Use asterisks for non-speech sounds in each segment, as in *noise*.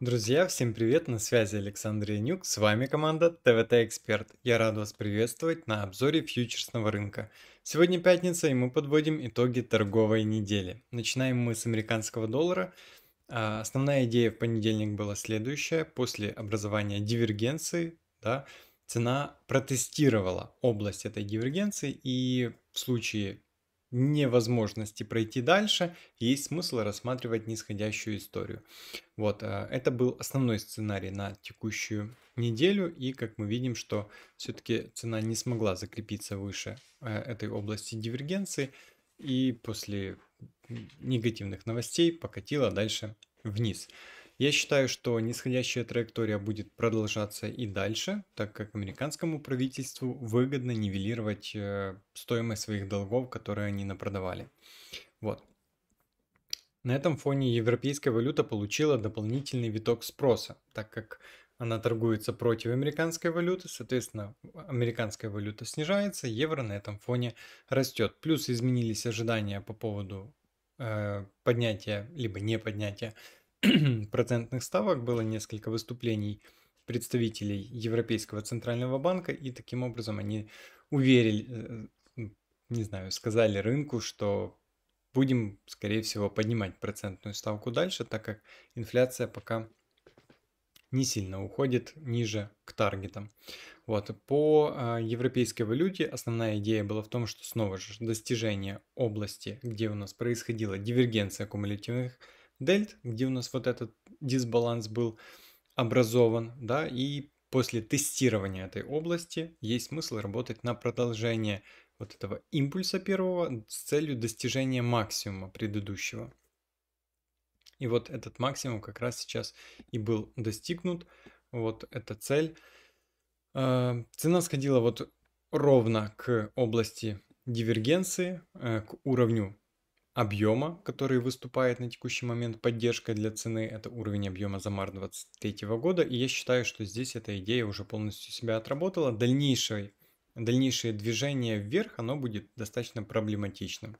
Друзья, всем привет, на связи Александр Янюк, с вами команда ТВТ Эксперт. Я рад вас приветствовать на обзоре фьючерсного рынка. Сегодня пятница и мы подводим итоги торговой недели. Начинаем мы с американского доллара. А, основная идея в понедельник была следующая. После образования дивергенции, да, цена протестировала область этой дивергенции и в случае невозможности пройти дальше, есть смысл рассматривать нисходящую историю. Вот, э, это был основной сценарий на текущую неделю, и как мы видим, что все-таки цена не смогла закрепиться выше э, этой области дивергенции, и после негативных новостей покатила дальше вниз. Я считаю, что нисходящая траектория будет продолжаться и дальше, так как американскому правительству выгодно нивелировать э, стоимость своих долгов, которые они напродавали. Вот. На этом фоне европейская валюта получила дополнительный виток спроса, так как она торгуется против американской валюты, соответственно, американская валюта снижается, евро на этом фоне растет. Плюс изменились ожидания по поводу э, поднятия либо не поднятия *clears throat* процентных ставок было несколько выступлений представителей Европейского центрального банка, и таким образом они уверили, э, не знаю, сказали рынку, что будем, скорее всего, поднимать процентную ставку дальше, так как инфляция пока не сильно уходит ниже к таргетам. Вот. По э, европейской валюте основная идея была в том, что снова же достижение области, где у нас происходила дивергенция кумулятивных дельт, где у нас вот этот дисбаланс был образован, да, и после тестирования этой области есть смысл работать на продолжение вот этого импульса первого с целью достижения максимума предыдущего. И вот этот максимум как раз сейчас и был достигнут. Вот эта цель. А, цена сходила вот ровно к области дивергенции, э, к уровню объема, который выступает на текущий момент поддержкой для цены. Это уровень объема за март 2023 года. И я считаю, что здесь эта идея уже полностью себя отработала. Дальнейшее, дальнейшее движение вверх, оно будет достаточно проблематичным.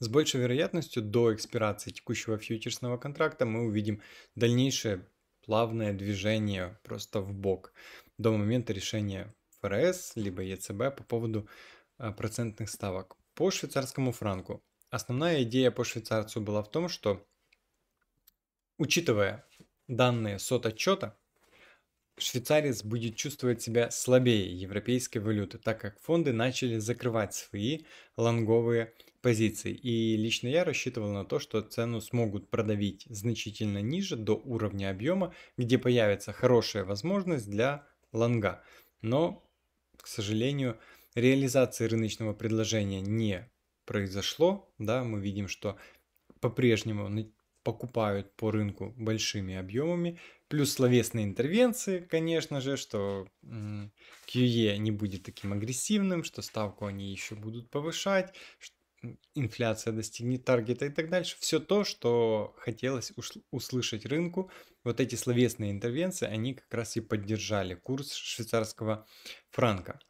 С большей вероятностью до экспирации текущего фьючерсного контракта мы увидим дальнейшее плавное движение просто в бок до момента решения ФРС либо ЕЦБ по поводу э, процентных ставок по швейцарскому франку. Основная идея по швейцарцу была в том, что, учитывая данные сот-отчета, швейцарец будет чувствовать себя слабее европейской валюты, так как фонды начали закрывать свои лонговые позиции. И лично я рассчитывал на то, что цену смогут продавить значительно ниже до уровня объема, где появится хорошая возможность для лонга. Но, к сожалению, реализации рыночного предложения не произошло, да, мы видим, что по-прежнему покупают по рынку большими объемами, плюс словесные интервенции, конечно же, что QE не будет таким агрессивным, что ставку они еще будут повышать, инфляция достигнет таргета и так дальше. Все то, что хотелось услышать рынку, вот эти словесные интервенции, они как раз и поддержали курс швейцарского франка.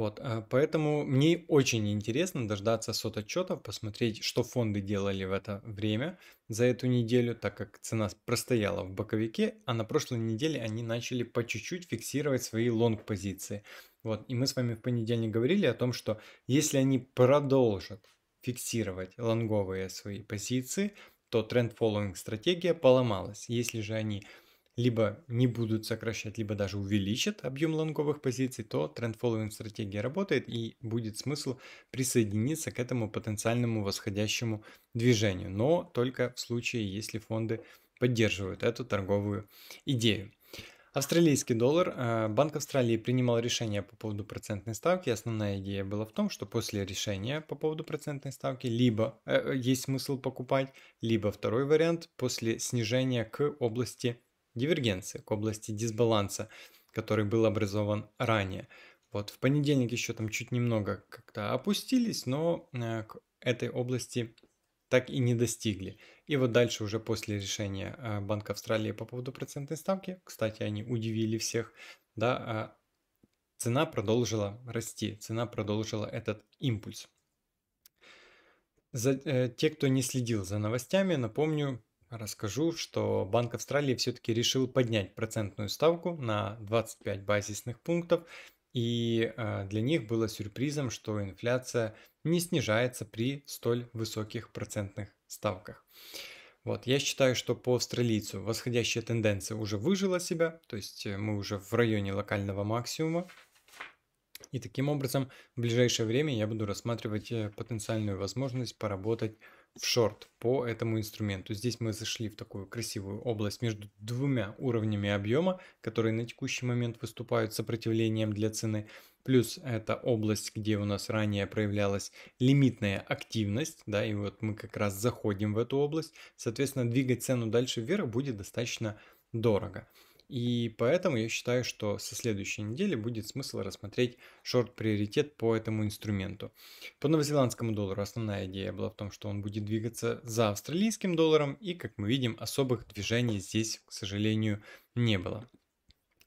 Вот, а, поэтому мне очень интересно дождаться сототчетов, посмотреть, что фонды делали в это время, за эту неделю, так как цена простояла в боковике, а на прошлой неделе они начали по чуть-чуть фиксировать свои лонг-позиции. Вот, и мы с вами в понедельник говорили о том, что если они продолжат фиксировать лонговые свои позиции, то тренд following стратегия поломалась. Если же они либо не будут сокращать, либо даже увеличат объем лонговых позиций, то тренд-фолловинг стратегия работает и будет смысл присоединиться к этому потенциальному восходящему движению, но только в случае, если фонды поддерживают эту торговую идею. Австралийский доллар. Э, Банк Австралии принимал решение по поводу процентной ставки. Основная идея была в том, что после решения по поводу процентной ставки либо э, э есть смысл покупать, либо второй вариант после снижения к области дивергенции, к области дисбаланса, который был образован ранее. Вот в понедельник еще там чуть немного как-то опустились, но э, к этой области так и не достигли. И вот дальше уже после решения э, Банка Австралии по поводу процентной ставки, кстати, они удивили всех, да, а цена продолжила расти, цена продолжила этот импульс. За, э, те, кто не следил за новостями, напомню, расскажу, что Банк Австралии все-таки решил поднять процентную ставку на 25 базисных пунктов, и э, для них было сюрпризом, что инфляция не снижается при столь высоких процентных ставках. Вот, я считаю, что по австралийцу восходящая тенденция уже выжила себя, то есть э, мы уже в районе локального максимума. И таким образом в ближайшее время я буду рассматривать э, потенциальную возможность поработать в шорт по этому инструменту. Здесь мы зашли в такую красивую область между двумя уровнями объема, которые на текущий момент выступают сопротивлением для цены. Плюс это область, где у нас ранее проявлялась лимитная активность, да, и вот мы как раз заходим в эту область. Соответственно, двигать цену дальше вверх будет достаточно дорого. И поэтому я считаю, что со следующей недели будет смысл рассмотреть шорт-приоритет по этому инструменту. По новозеландскому доллару основная идея была в том, что он будет двигаться за австралийским долларом, и, как мы видим, особых движений здесь, к сожалению, не было.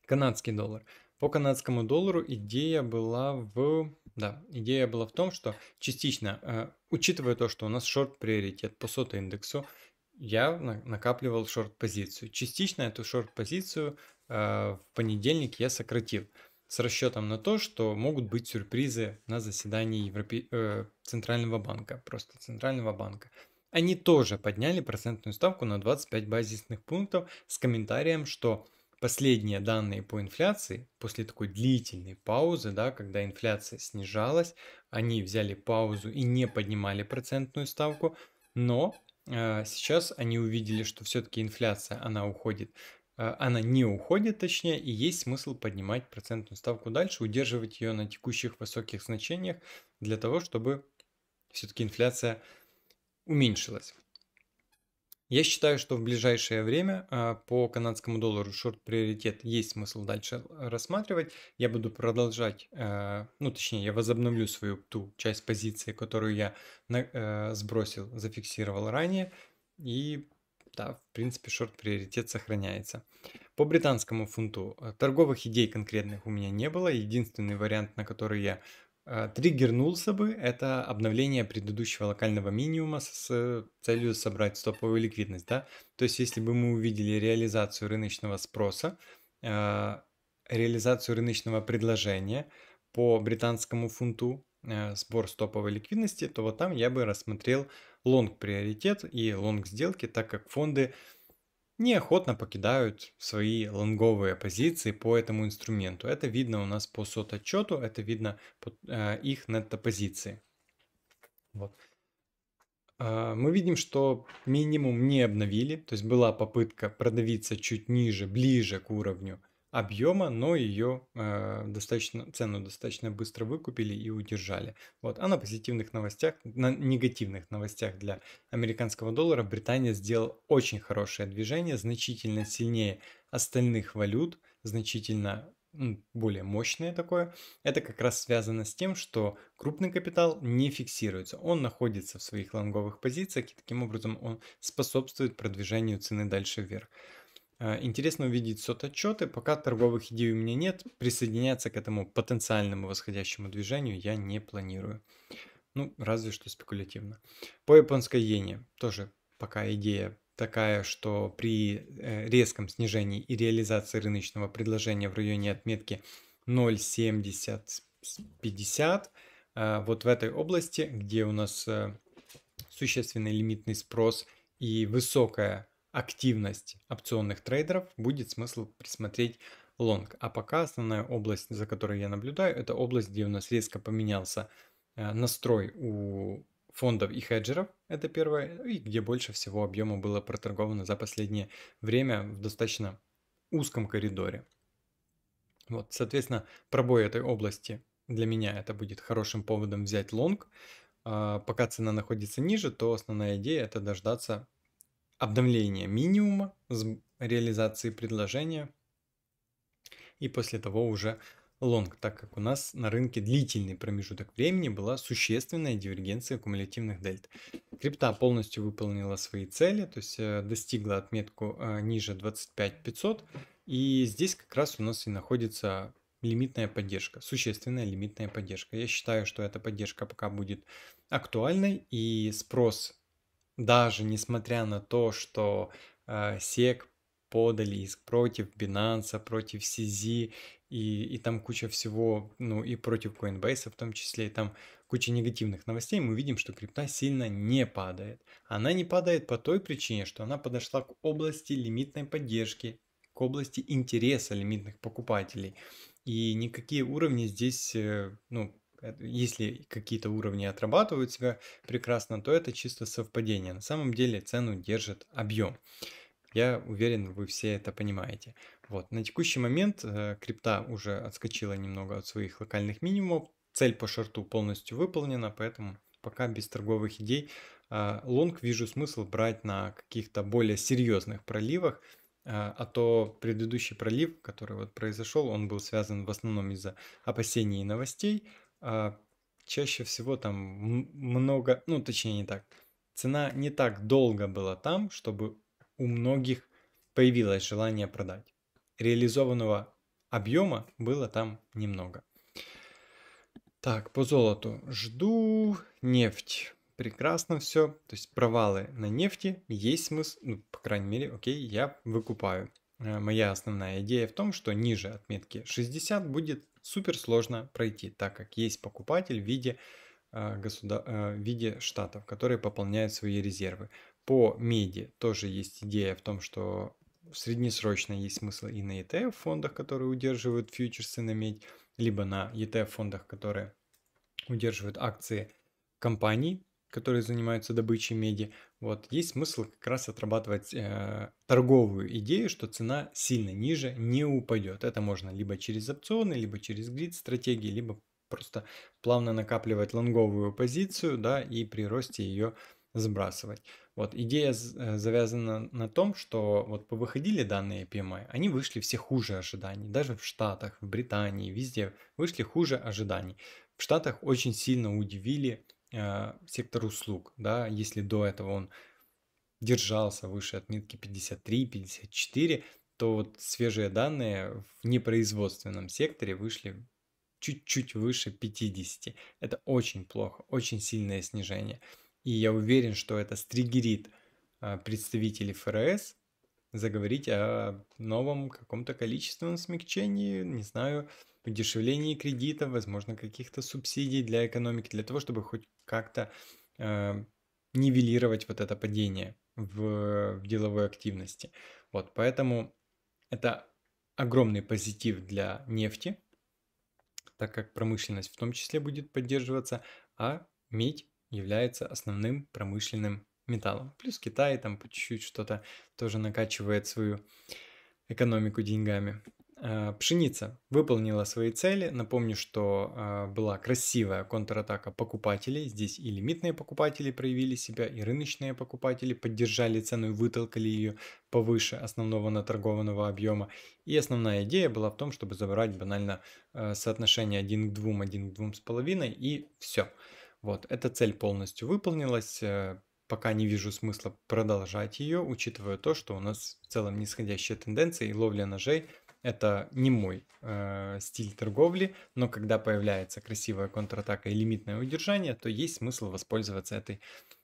Канадский доллар. По канадскому доллару идея была в... Да, идея была в том, что частично, э, учитывая то, что у нас шорт-приоритет по сотоиндексу, индексу я накапливал шорт-позицию. Частично эту шорт-позицию э, в понедельник я сократил с расчетом на то, что могут быть сюрпризы на заседании Европе... э, Центрального банка, просто Центрального банка. Они тоже подняли процентную ставку на 25 базисных пунктов с комментарием, что последние данные по инфляции, после такой длительной паузы, да, когда инфляция снижалась, они взяли паузу и не поднимали процентную ставку, но а, сейчас они увидели, что все-таки инфляция, она уходит, а, она не уходит, точнее, и есть смысл поднимать процентную ставку дальше, удерживать ее на текущих высоких значениях для того, чтобы все-таки инфляция уменьшилась. Я считаю, что в ближайшее время а, по канадскому доллару шорт-приоритет есть смысл дальше рассматривать. Я буду продолжать, а, ну точнее, я возобновлю свою ту часть позиции, которую я э, сбросил, зафиксировал ранее. И да, в принципе, шорт-приоритет сохраняется. По британскому фунту а, торговых идей конкретных у меня не было. Единственный вариант, на который я а, триггернулся бы – это обновление предыдущего локального минимума с целью собрать стоповую ликвидность. Да? То есть, если бы мы увидели реализацию рыночного спроса, а, реализацию рыночного предложения по британскому фунту, э, сбор стоповой ликвидности, то вот там я бы рассмотрел лонг-приоритет и лонг-сделки, так как фонды – неохотно покидают свои лонговые позиции по этому инструменту. Это видно у нас по сот-отчету, это видно по э, их нетто-позиции. Вот. Э, мы видим, что минимум не обновили, то есть была попытка продавиться чуть ниже, ближе к уровню объема, но ее э, достаточно, цену достаточно быстро выкупили и удержали. Вот. А на позитивных новостях, на негативных новостях для американского доллара Британия сделала очень хорошее движение, значительно сильнее остальных валют, значительно более мощное такое, это как раз связано с тем, что крупный капитал не фиксируется. Он находится в своих лонговых позициях, и таким образом он способствует продвижению цены дальше вверх. Э, интересно увидеть сот-отчеты. Пока торговых идей у меня нет. Присоединяться к этому потенциальному восходящему движению я не планирую. Ну, разве что спекулятивно. По японской иене тоже пока идея такая, что при э, резком снижении и реализации рыночного предложения в районе отметки 0,7050, э, вот в этой области, где у нас существенный лимитный спрос и высокая активность опционных трейдеров, будет смысл присмотреть лонг. А пока основная область, за которой я наблюдаю, это область, где у нас резко поменялся э, настрой у фондов и хеджеров, это первое, и где больше всего объема было проторговано за последнее время в достаточно узком коридоре. Вот, соответственно, пробой этой области для меня это будет хорошим поводом взять лонг. А, пока цена находится ниже, то основная идея это дождаться обновление минимума с реализации предложения и после того уже лонг, так как у нас на рынке длительный промежуток времени была существенная дивергенция кумулятивных дельт. Крипта полностью выполнила свои цели, то есть э, достигла отметку э, ниже 25500, и здесь как раз у нас и находится лимитная поддержка, существенная лимитная поддержка. Я считаю, что эта поддержка пока будет актуальной, и спрос даже несмотря на то, что э, подали иск против Binance, против CZ, и, и там куча всего, ну и против Coinbase в том числе, и там куча негативных новостей, мы видим, что крипта сильно не падает. Она не падает по той причине, что она подошла к области лимитной поддержки, к области интереса лимитных покупателей. И никакие уровни здесь, э, ну, если какие-то уровни отрабатывают себя прекрасно, то это чисто совпадение. На самом деле цену держит объем. Я уверен, вы все это понимаете. Вот. На текущий момент э, крипта уже отскочила немного от своих локальных минимумов. Цель по шорту полностью выполнена, поэтому пока без торговых идей. Э, лонг вижу смысл брать на каких-то более серьезных проливах, э, а то предыдущий пролив, который вот произошел, он был связан в основном из-за опасений и новостей, а, чаще всего там много, ну точнее не так, цена не так долго была там, чтобы у многих появилось желание продать. Реализованного объема было там немного. Так, по золоту жду нефть. Прекрасно все. То есть провалы на нефти есть смысл. Ну, по крайней мере, окей, я выкупаю. Э, моя основная идея в том, что ниже отметки 60 будет супер сложно пройти, так как есть покупатель в виде, э, государ... Э, в виде штатов, которые пополняют свои резервы. По меди тоже есть идея в том, что среднесрочно есть смысл и на ETF фондах, которые удерживают фьючерсы на медь, либо на ETF фондах, которые удерживают акции компаний, которые занимаются добычей меди. Вот, есть смысл как раз отрабатывать э, торговую идею, что цена сильно ниже не упадет. Это можно либо через опционы, либо через грид стратегии, либо просто плавно накапливать лонговую позицию, да, и при росте ее сбрасывать. Вот идея э, завязана на том, что вот повыходили данные PMI, они вышли все хуже ожиданий. Даже в Штатах, в Британии, везде вышли хуже ожиданий. В Штатах очень сильно удивили Э, сектор услуг, да, если до этого он держался выше отметки 53-54, то вот свежие данные в непроизводственном секторе вышли чуть-чуть выше 50. Это очень плохо, очень сильное снижение. И я уверен, что это стригерит а, представителей ФРС заговорить о новом каком-то количественном смягчении, не знаю, подешевлении кредитов, возможно, каких-то субсидий для экономики, для того, чтобы хоть как-то э, нивелировать вот это падение в, в деловой активности. Вот, поэтому это огромный позитив для нефти, так как промышленность в том числе будет поддерживаться, а медь является основным промышленным металлом. Плюс Китай там по чуть-чуть что-то тоже накачивает свою экономику деньгами. Э, пшеница выполнила свои цели. Напомню, что э, была красивая контратака покупателей. Здесь и лимитные покупатели проявили себя, и рыночные покупатели поддержали цену и вытолкали ее повыше основного наторгованного объема. И основная идея была в том, чтобы забрать банально э, соотношение 1 к 2, 1 к 2,5 и все. Вот, эта цель полностью выполнилась пока не вижу смысла продолжать ее, учитывая то, что у нас в целом нисходящая тенденция и ловля ножей это не мой э, стиль торговли, но когда появляется красивая контратака и лимитное удержание, то есть смысл воспользоваться этой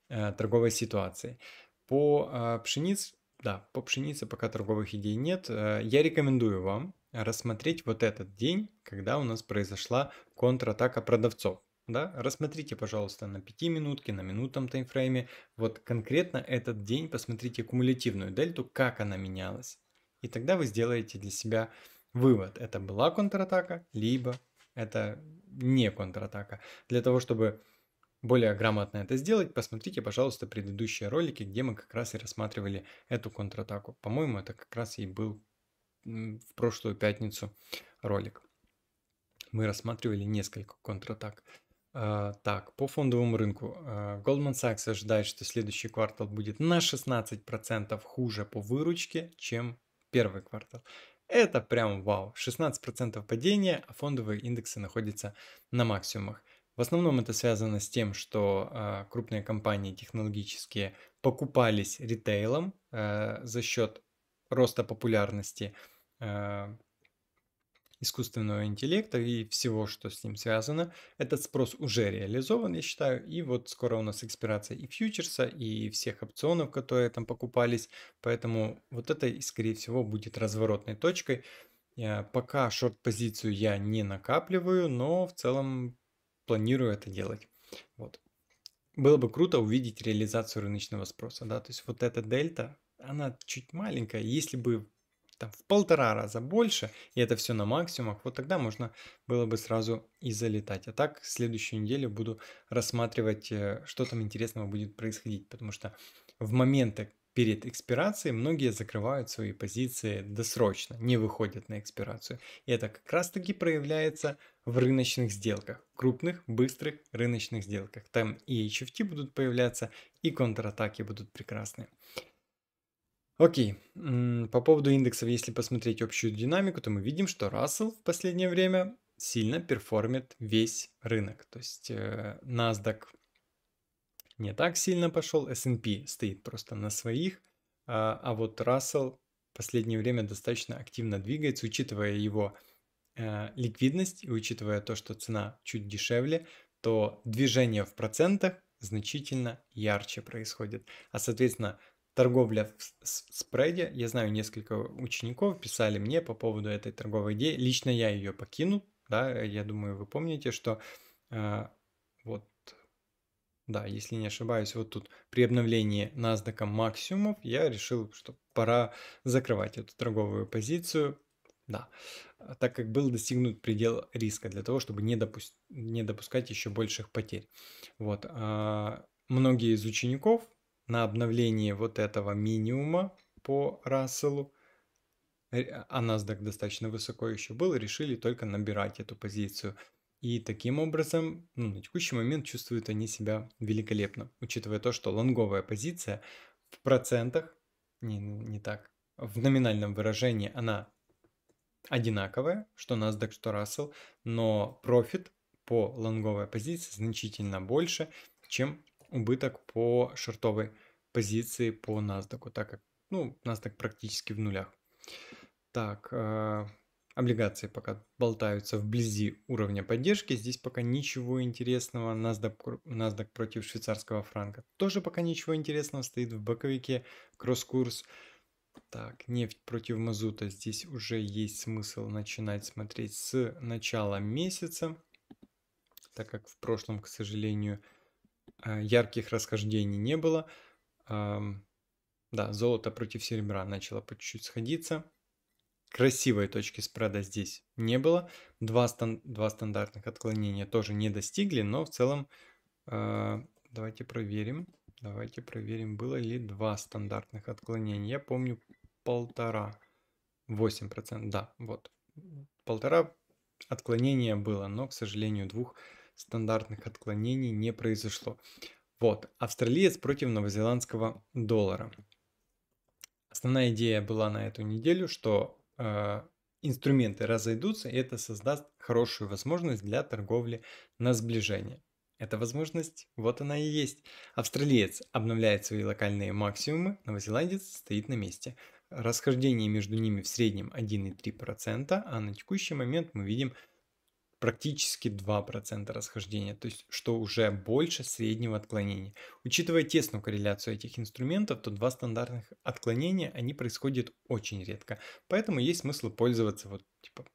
э, торговой ситуацией. По э, пшенице, да, по пшенице пока торговых идей нет. Э, я рекомендую вам рассмотреть вот этот день, когда у нас произошла контратака продавцов. Да? Рассмотрите, пожалуйста, на 5 минутке, на минутном таймфрейме. Вот конкретно этот день посмотрите кумулятивную дельту, как она менялась. И тогда вы сделаете для себя вывод, это была контратака, либо это не контратака. Для того, чтобы более грамотно это сделать, посмотрите, пожалуйста, предыдущие ролики, где мы как раз и рассматривали эту контратаку. По-моему, это как раз и был в прошлую пятницу ролик. Мы рассматривали несколько контратак. А, так, по фондовому рынку. А, Goldman Sachs ожидает, что следующий квартал будет на 16% хуже по выручке, чем первый квартал. Это прям вау. 16% падения, а фондовые индексы находятся на максимумах. В основном это связано с тем, что э, крупные компании технологические покупались ритейлом э, за счет роста популярности э, искусственного интеллекта и всего, что с ним связано. Этот спрос уже реализован, я считаю, и вот скоро у нас экспирация и фьючерса, и всех опционов, которые там покупались, поэтому вот это, скорее всего, будет разворотной точкой. Э, пока шорт-позицию я не накапливаю, но в целом планирую это делать. Вот. Было бы круто увидеть реализацию рыночного спроса, да, то есть вот эта дельта, она чуть маленькая, если бы там, в полтора раза больше, и это все на максимумах, вот тогда можно было бы сразу и залетать. А так, следующую неделю буду рассматривать, э, что там интересного будет происходить, потому что в моменты перед экспирацией многие закрывают свои позиции досрочно, не выходят на экспирацию. И это как раз-таки проявляется в рыночных сделках, крупных, быстрых рыночных сделках. Там и HFT будут появляться, и контратаки будут прекрасные. Окей, по поводу индексов, если посмотреть общую динамику, то мы видим, что Russell в последнее время сильно перформит весь рынок. То есть э, NASDAQ не так сильно пошел, S&P стоит просто на своих, а, а вот Russell в последнее время достаточно активно двигается, учитывая его э, ликвидность и учитывая то, что цена чуть дешевле, то движение в процентах значительно ярче происходит. А соответственно, торговля в спреде. Я знаю, несколько учеников писали мне по поводу этой торговой идеи. Лично я ее покину. да, я думаю, вы помните, что э, вот, да, если не ошибаюсь, вот тут при обновлении NASDAQ максимумов я решил, что пора закрывать эту торговую позицию, да, а так как был достигнут предел риска для того, чтобы не, допуст... не допускать еще больших потерь. Вот, э, многие из учеников на обновлении вот этого минимума по Расселу, а NASDAQ достаточно высоко еще был, решили только набирать эту позицию. И таким образом, ну, на текущий момент чувствуют они себя великолепно, учитывая то, что лонговая позиция в процентах, не, не так, в номинальном выражении она одинаковая, что NASDAQ, что Russell, но профит по лонговой позиции значительно больше, чем убыток по шортовой позиции позиции по NASDAQ, так как ну, NASDAQ практически в нулях. Так, э, облигации пока болтаются вблизи уровня поддержки. Здесь пока ничего интересного. NASDAQ, NASDAQ против швейцарского франка. Тоже пока ничего интересного. Стоит в боковике кросс-курс. Так, нефть против мазута. Здесь уже есть смысл начинать смотреть с начала месяца, так как в прошлом, к сожалению, а, ярких расхождений не было да, золото против серебра начало по чуть-чуть сходиться. Красивой точки спреда здесь не было. Два, стан, два стандартных отклонения тоже не достигли, но в целом э, давайте проверим. Давайте проверим, было ли два стандартных отклонения. Я помню полтора. 8%, да, вот. Полтора отклонения было, но, к сожалению, двух стандартных отклонений не произошло. Вот, австралиец против новозеландского доллара. Основная идея была на эту неделю, что э, инструменты разойдутся, и это создаст хорошую возможность для торговли на сближение. Эта возможность, вот она и есть. Австралиец обновляет свои локальные максимумы, новозеландец стоит на месте. Расхождение между ними в среднем 1,3%, а на текущий момент мы видим практически 2% расхождения, то есть что уже больше среднего отклонения. Учитывая тесную корреляцию этих инструментов, то два стандартных отклонения, они происходят очень редко, поэтому есть смысл пользоваться вот типа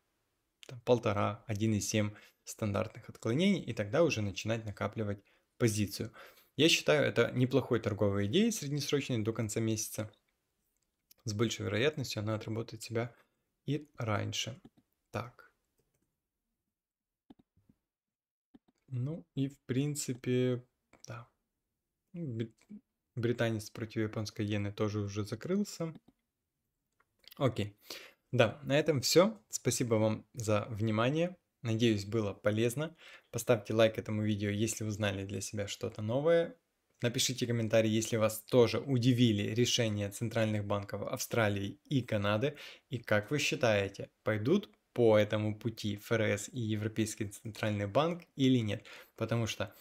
там, полтора, 1,7 стандартных отклонений и тогда уже начинать накапливать позицию. Я считаю, это неплохой торговой идеей среднесрочной до конца месяца. С большей вероятностью она отработает себя и раньше. Так. Ну и в принципе, да. Британец против японской иены тоже уже закрылся. Окей. Да, на этом все. Спасибо вам за внимание. Надеюсь, было полезно. Поставьте лайк этому видео, если узнали для себя что-то новое. Напишите комментарий, если вас тоже удивили решения центральных банков Австралии и Канады. И как вы считаете, пойдут по этому пути ФРС и Европейский центральный банк или нет. Потому что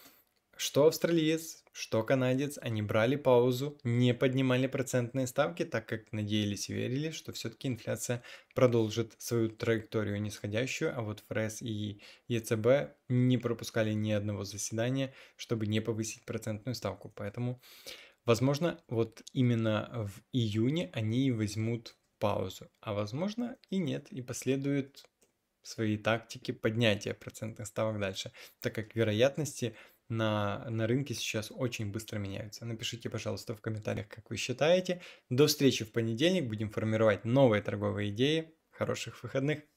что австралиец, что канадец, они брали паузу, не поднимали процентные ставки, так как надеялись и верили, что все-таки инфляция продолжит свою траекторию нисходящую, а вот ФРС и ЕЦБ не пропускали ни одного заседания, чтобы не повысить процентную ставку. Поэтому, возможно, вот именно в июне они возьмут паузу, а возможно и нет, и последует свои тактики поднятия процентных ставок дальше, так как вероятности на, на рынке сейчас очень быстро меняются. Напишите, пожалуйста, в комментариях, как вы считаете. До встречи в понедельник. Будем формировать новые торговые идеи. Хороших выходных!